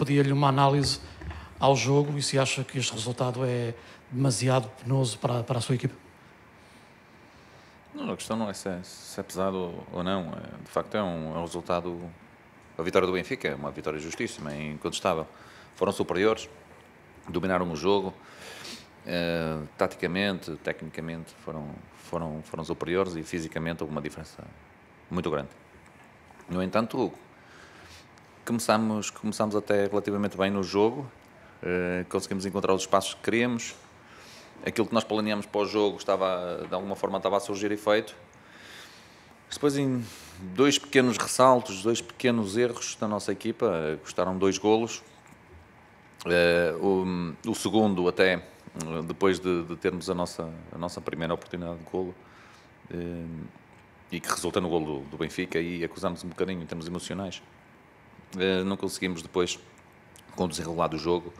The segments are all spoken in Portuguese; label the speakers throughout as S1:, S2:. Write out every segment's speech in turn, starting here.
S1: pedia-lhe uma análise ao jogo e se acha que este resultado é demasiado penoso para, para a sua equipe.
S2: Não, a questão não é se é, se é pesado ou não. É, de facto, é um, é um resultado. A vitória do Benfica é uma vitória justíssima, é incontestável. Foram superiores, dominaram o jogo, uh, taticamente, tecnicamente, foram, foram, foram superiores e fisicamente houve uma diferença muito grande. No entanto, começámos, começámos até relativamente bem no jogo, eh, conseguimos encontrar os espaços que queríamos. Aquilo que nós planeámos para o jogo estava, de alguma forma, estava a surgir efeito. Depois, em dois pequenos ressaltos, dois pequenos erros da nossa equipa, eh, custaram dois golos. Eh, o, segundo, até depois de, termos a nossa, a nossa primeira oportunidade de golo, e que resulta no golo do, Benfica, e acusarmos um bocadinho em termos emocionais. Eh, não conseguimos depois, com o desenrolar do jogo,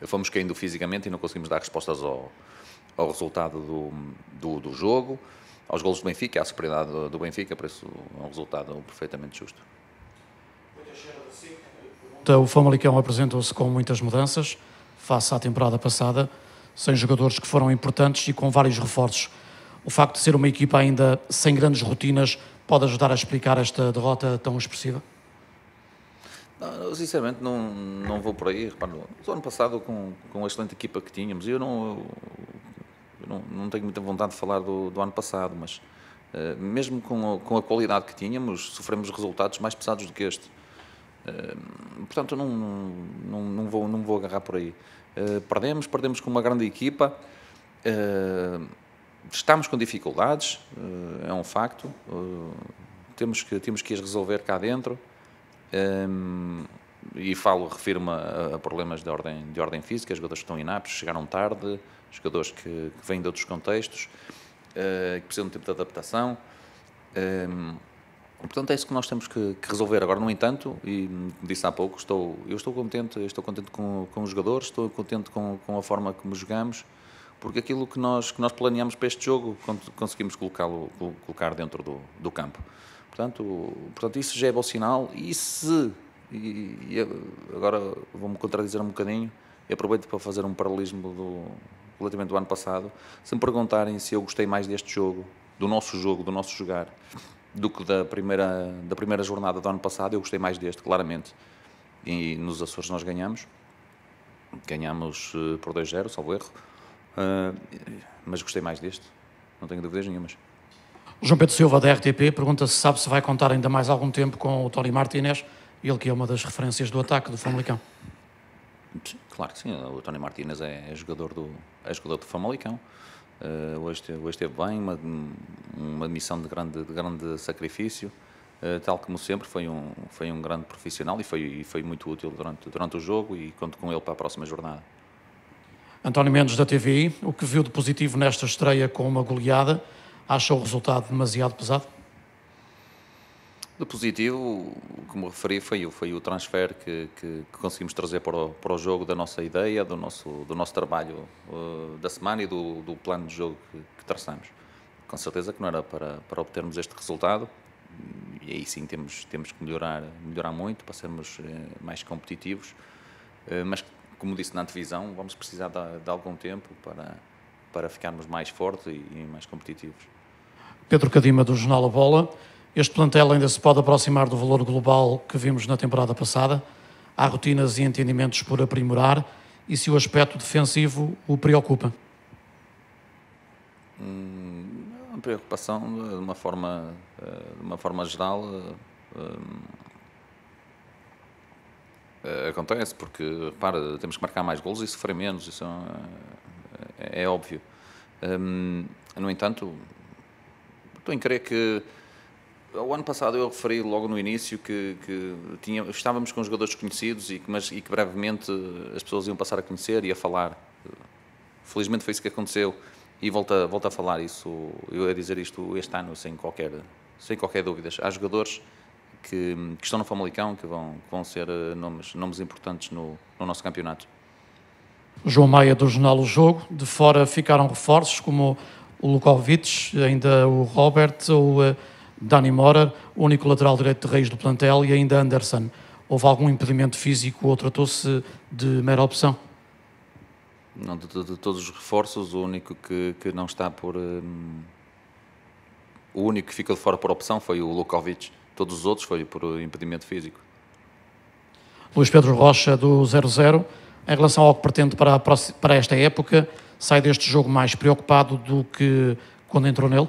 S2: eh, fomos caindo fisicamente e não conseguimos dar respostas ao, ao resultado do, do, do jogo, aos golos do Benfica, à superioridade do, Benfica, por isso é um resultado perfeitamente justo.
S1: Então, o Famalicão apresentou-se com muitas mudanças face à temporada passada, sem jogadores que foram importantes e com vários reforços. O facto de ser uma equipa ainda sem grandes rotinas pode ajudar a explicar esta derrota tão expressiva?
S2: Não, sinceramente, não, não vou por aí. Repara, no ano passado, com, com a excelente equipa que tínhamos, eu não, eu não, não tenho muita vontade de falar do, do ano passado, mas uh, mesmo com a, com a qualidade que tínhamos, sofremos resultados mais pesados do que este. Uh, portanto, não, não, não, vou, não vou agarrar por aí. Uh, perdemos, perdemos com uma grande equipa. estamos com dificuldades, é um facto. temos, que, temos que as resolver cá dentro. Um, e falo, refiro-me a, a, problemas de ordem, de ordem física, jogadores que estão inaptos, chegaram tarde, jogadores que, que vêm de outros contextos, uh, que precisam de tempo de adaptação. Um, portanto, é isso que nós temos que, que, resolver. Agora, no entanto, e disse há pouco, estou, eu estou contente, estou contente com, com os jogadores, estou contente com, com a forma como jogamos, porque aquilo que nós, que nós planeamos para este jogo conseguimos colocá-lo, colocar dentro do, do campo. Portanto, portanto, isso já é bom sinal. E se, e, e agora vou-me contradizer um bocadinho, e aproveito para fazer um paralelismo do, relativamente do ano passado, se me perguntarem se eu gostei mais deste jogo, do nosso jogo, do nosso jogar, do que da primeira, da primeira jornada do ano passado, eu gostei mais deste, claramente. E nos Açores nós ganhamos, ganhamos eh, por 2-0, salvo erro, uh, mas gostei mais deste, não tenho dúvidas nenhumas.
S1: João Pedro Silva, da RTP, pergunta se sabe se vai contar ainda mais algum tempo com o Tony Martinez, ele que é uma das referências do ataque do Famalicão.
S2: claro que sim, o Tony Martinez é, é, jogador do, é jogador do Famalicão. Uh, hoje, hoje esteve bem, uma, uma missão de grande, de grande sacrifício. Uh, tal como sempre, foi um, foi um grande profissional e foi, e foi muito útil durante, durante o jogo e conto com ele para a próxima jornada.
S1: António Mendes, da TVI, o que viu de positivo nesta estreia com uma goleada? Acha o resultado demasiado pesado?
S2: De positivo, o que me referi foi o, foi o transfer que, que, que conseguimos trazer para o, para o, jogo da nossa ideia, do nosso, do nosso trabalho uh, da semana e do, do plano de jogo que, que, traçamos. Com certeza que não era para, para obtermos este resultado, e aí sim temos, temos que melhorar, melhorar muito para sermos uh, mais competitivos, uh, mas como disse na antevisão, vamos precisar de, de algum tempo para para ficarmos mais fortes e, e mais competitivos.
S1: Pedro Cadima, do Jornal A Bola. Este plantel ainda se pode aproximar do valor global que vimos na temporada passada? Há rotinas e entendimentos por aprimorar? E se o aspecto defensivo o preocupa?
S2: Hum, uma preocupação eh, de uma forma, eh, de uma forma geral hum, acontece, porque, repara, temos que marcar mais golos e sofrer menos. Isso é é, é óbvio. Hum, no entanto, estou em crer que o ano passado eu referi logo no início que, que tinha, estávamos com jogadores desconhecidos e que, mas, e que brevemente as pessoas iam passar a conhecer e a falar. Felizmente foi isso que aconteceu e volta, a falar isso, eu a dizer isto este ano sem qualquer, sem qualquer dúvidas. Há jogadores que, que estão no Famalicão que vão, que vão ser eh, nomes, nomes importantes no, no nosso campeonato.
S1: João Maia do jornal O Jogo. De fora ficaram reforços como o Lukovic, ainda o Robert, o eh, Dani Mora, o único lateral direito de raiz do plantel e ainda Anderson. Houve algum impedimento físico ou tratou-se de mera opção?
S2: Não, de, de, de, todos os reforços, o único que, que não está por. Hum, o único que fica de fora por opção foi o Lukovic. Todos os outros foi por impedimento físico.
S1: Luís Pedro Rocha, do 00 em relação ao que pretende para, para esta época, sai deste jogo mais preocupado do que quando entrou nele?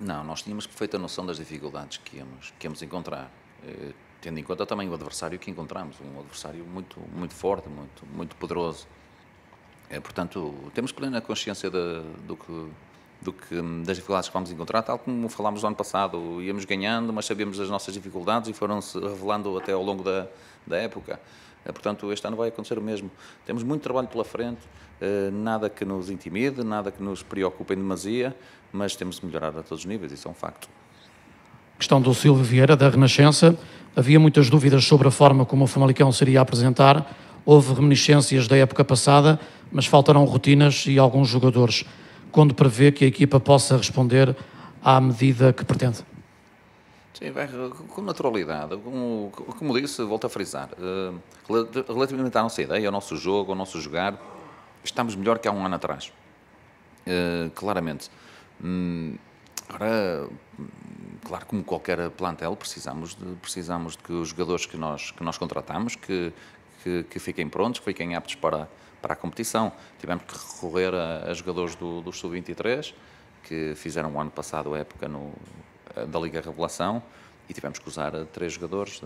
S2: Não, nós tínhamos perfeita noção das dificuldades que íamos, que íamos encontrar, eh, tendo em conta também o adversário que encontramos, um adversário muito, muito forte, muito, muito poderoso. Eh, portanto, temos plena consciência de, do que do que hum, das dificuldades que vamos encontrar, tal como falámos no ano passado. Íamos ganhando, mas sabíamos das nossas dificuldades e foram-se revelando até ao longo da, da época. Eh, portanto, este ano vai acontecer o mesmo. Temos muito trabalho pela frente, eh, nada que nos intimide, nada que nos preocupe em demasia, mas temos de melhorar a todos os níveis, isso é um facto.
S1: Questão do Silvio Vieira, da Renascença. Havia muitas dúvidas sobre a forma como o Famalicão seria a apresentar. Houve reminiscências da época passada, mas faltaram rotinas e alguns jogadores quando prevê que a equipa possa responder à medida que pretende?
S2: Sim, bem, com naturalidade. Como, como disse, volto a frisar, eh, relativamente à nossa ideia, ao nosso jogo, ao nosso jogar, estamos melhor que há um ano atrás. Eh, claramente. Hum, agora, claro, como qualquer plantel, precisamos de, precisamos de que os jogadores que nós, que nós contratamos, que, que, que fiquem prontos, que fiquem aptos para, para a competição. Tivemos que recorrer a, a jogadores do, do Sub-23, que fizeram o ano passado a época no, eh, da Liga Revelação, e tivemos que usar eh, três jogadores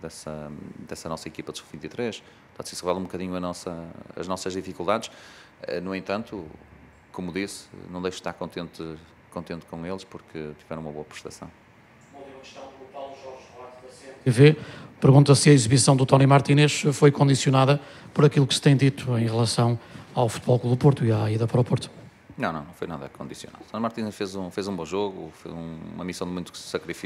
S2: dessa, dessa nossa equipa de sub-23. Portanto, isso revela um bocadinho nossa, as nossas dificuldades. Eh, no entanto, como disse, não deixo de estar contente, contente com eles porque tiveram uma boa prestação. Uma última questão para o
S1: Paulo Jorge Roque da Pergunta se a exibição do Tony Martinez foi condicionada por aquilo que se tem dito em relação ao Futebol Clube do Porto e à ida para o Porto.
S2: Não, não, não foi nada condicionado. O Tony Martinez fez um, fez um bom jogo, fez um, uma missão de muito sacrifício.